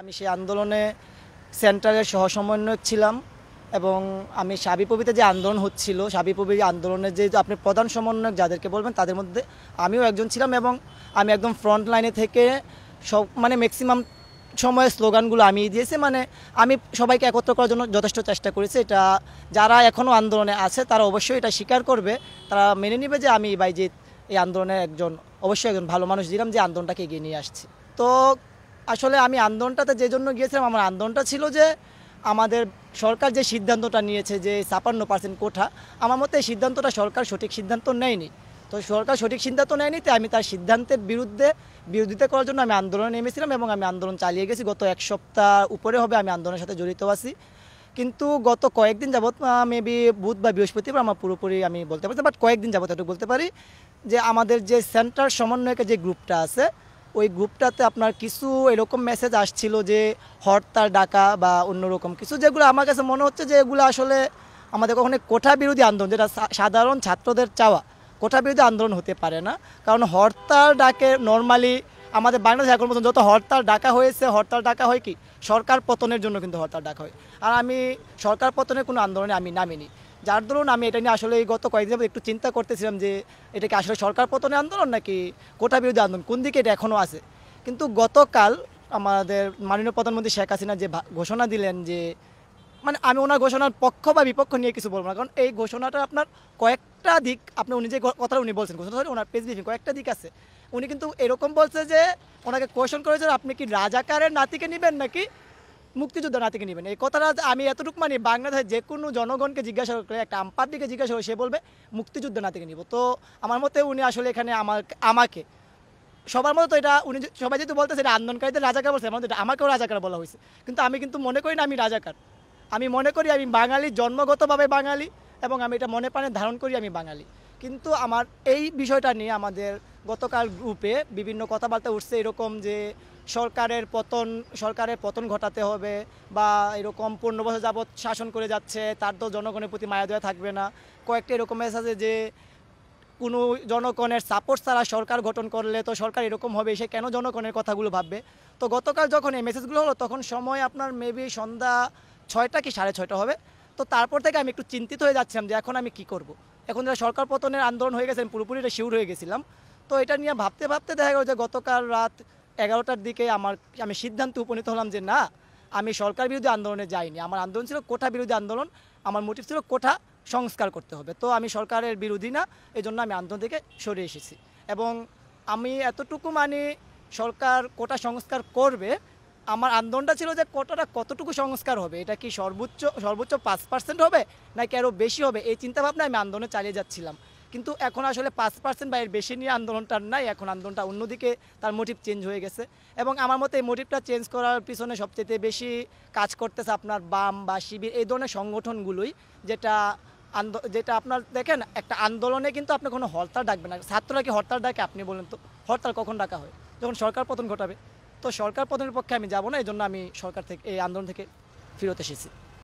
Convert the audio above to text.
আমি সেই আন্দোলনে সেন্টারের সহসমন্বয়ক ছিলাম এবং আমি সাবিপবিতে যে আন্দোলন হচ্ছিল পবি আন্দোলনের যে আপনি প্রধান সমন্বয়ক যাদেরকে বলবেন তাদের মধ্যে আমিও একজন ছিলাম এবং আমি একদম ফ্রন্ট লাইনে থেকে সব মানে ম্যাক্সিমাম সময়ে স্লোগানগুলো আমি দিয়েছি মানে আমি সবাইকে একত্র করার জন্য যথেষ্ট চেষ্টা করেছি এটা যারা এখনও আন্দোলনে আছে তারা অবশ্যই এটা স্বীকার করবে তারা মেনে নেবে যে আমি বাইজিৎ এই আন্দোলনে একজন অবশ্যই একজন ভালো মানুষ দিলাম যে আন্দোলনটাকে এগিয়ে নিয়ে আসছি তো আসলে আমি আন্দোলনটাতে যে জন্য গিয়েছিলাম আমার আন্দোলনটা ছিল যে আমাদের সরকার যে সিদ্ধান্তটা নিয়েছে যে ছাপান্ন পার্সেন্ট কোঠা আমার মতে এই সিদ্ধান্তটা সরকার সঠিক সিদ্ধান্ত নেয়নি তো সরকার সঠিক সিদ্ধান্ত নেয়নি তাই আমি তার সিদ্ধান্তের বিরুদ্ধে বিরোধিতা করার জন্য আমি আন্দোলনে নেমেছিলাম এবং আমি আন্দোলন চালিয়ে গেছি গত এক সপ্তাহ উপরে হবে আমি আন্দোলনের সাথে জড়িত আছি কিন্তু গত কয়েকদিন যাবৎ মেবি বুধ বা বৃহস্পতিবার আমার পুরোপুরি আমি বলতে পারছি বাট কয়েকদিন যাবৎ একটু বলতে পারি যে আমাদের যে সেন্টার সমন্বয়কে যে গ্রুপটা আছে ওই গ্রুপটাতে আপনার কিছু এরকম মেসেজ আসছিল যে হরতাল ডাকা বা অন্যরকম কিছু যেগুলো আমার কাছে মনে হচ্ছে যে এগুলো আসলে আমাদের কখনো কোঠা বিরোধী আন্দোলন যেটা সাধারণ ছাত্রদের চাওয়া কোঠা বিরোধী আন্দোলন হতে পারে না কারণ হরতাল ডাকে নর্মালি আমাদের বাংলাদেশ এখন পর্যন্ত যত হরতাল ডাকা হয়েছে হরতাল ডাকা হয় কি সরকার পতনের জন্য কিন্তু হরতাল ডাকা হয় আর আমি সরকার পতনের কোনো আন্দোলনে আমি নামিনি যার দরুন আমি এটা নিয়ে আসলে গত কয়েকদিন একটু চিন্তা করতেছিলাম যে এটা কি আসলে সরকার পতনের আন্দোলন নাকি কোটা বিরোধী আন্দোলন কোন দিকে এটা এখনও আছে কিন্তু গতকাল আমাদের মাননীয় প্রধানমন্ত্রী শেখ হাসিনা যে ঘোষণা দিলেন যে মানে আমি ওনার ঘোষণার পক্ষ বা বিপক্ষ নিয়ে কিছু বলবো না কারণ এই ঘোষণাটা আপনার কয়েকটা দিক আপনি উনি যে কথাটা উনি বলছেন ঘোষণা ওনার পেজ ব্রিফিং কয়েকটা দিক আছে উনি কিন্তু এরকম বলছে যে ওনাকে কোয়েশন করেছেন আপনি কি রাজাকারের নাতিকে নেবেন নাকি মুক্তিযুদ্ধ না থেকে নেবেন এই কথাটা আমি এতটুকু মানি বাংলাদেশের যে কোনো জনগণকে জিজ্ঞাসা করে একটা আম্পার দিকে জিজ্ঞাসা করে সে বলবে মুক্তিযুদ্ধ না থেকে নিব তো আমার মতে উনি আসলে এখানে আমার আমাকে সবার মতো এটা উনি সবাই যেহেতু বলতেছে সেটা আন্দোলনকারীদের রাজাকার বলছে আমাদের আমাকেও রাজাকার বলা হয়েছে কিন্তু আমি কিন্তু মনে করি না আমি রাজাকার আমি মনে করি আমি বাঙালি জন্মগতভাবে বাঙালি এবং আমি এটা মনে প্রাণে ধারণ করি আমি বাঙালি কিন্তু আমার এই বিষয়টা নিয়ে আমাদের গতকাল গ্রুপে বিভিন্ন কথাবার্তা উঠছে এরকম যে সরকারের পতন সরকারের পতন ঘটাতে হবে বা এরকম পনেরো বছর যাবৎ শাসন করে যাচ্ছে তার তো জনগণের প্রতি মায়া দেওয়া থাকবে না কয়েকটা এরকম মেসেজ আছে যে কোনো জনগণের সাপোর্ট ছাড়া সরকার গঠন করলে তো সরকার এরকম হবে সে কেন জনগণের কথাগুলো ভাববে তো গতকাল যখন এই মেসেজগুলো হলো তখন সময় আপনার মেবি সন্ধ্যা ছয়টা কি সাড়ে ছয়টা হবে তো তারপর থেকে আমি একটু চিন্তিত হয়ে যাচ্ছিলাম যে এখন আমি কি করব। এখন যারা সরকার পতনের আন্দোলন হয়ে গেছে পুরোপুরি এটা শিউর হয়ে গেছিলাম তো এটা নিয়ে ভাবতে ভাবতে দেখা গেল যে গতকাল রাত এগারোটার দিকে আমার আমি সিদ্ধান্ত উপনীত হলাম যে না আমি সরকার বিরোধী আন্দোলনে যাইনি আমার আন্দোলন ছিল কোঠা বিরোধী আন্দোলন আমার মোটিভ ছিল কোঠা সংস্কার করতে হবে তো আমি সরকারের বিরোধী না এই জন্য আমি আন্দোলন থেকে সরে এসেছি এবং আমি এতটুকু মানে সরকার কোটা সংস্কার করবে আমার আন্দোলনটা ছিল যে কোটাটা কতটুকু সংস্কার হবে এটা কি সর্বোচ্চ সর্বোচ্চ পাঁচ পার্সেন্ট হবে নাকি আরও বেশি হবে এই চিন্তাভাবনা আমি আন্দোলনে চালিয়ে যাচ্ছিলাম কিন্তু এখন আসলে পাঁচ পার্সেন্ট বা এর বেশি নিয়ে আন্দোলনটা নাই এখন আন্দোলনটা অন্যদিকে তার মোটিভ চেঞ্জ হয়ে গেছে এবং আমার মতে এই মোটিভটা চেঞ্জ করার পিছনে সবচেয়ে বেশি কাজ করতেছে আপনার বাম বা শিবির এই ধরনের সংগঠনগুলোই যেটা যেটা আপনার দেখেন একটা আন্দোলনে কিন্তু আপনি কোনো হরতাল ডাকবেন না ছাত্ররা কি হরতাল ডাকে আপনি বলেন তো হরতাল কখন ডাকা হয় যখন সরকার পতন ঘটাবে তো সরকার পতনের পক্ষে আমি যাব না এই জন্য আমি সরকার থেকে এই আন্দোলন থেকে ফিরত এসেছি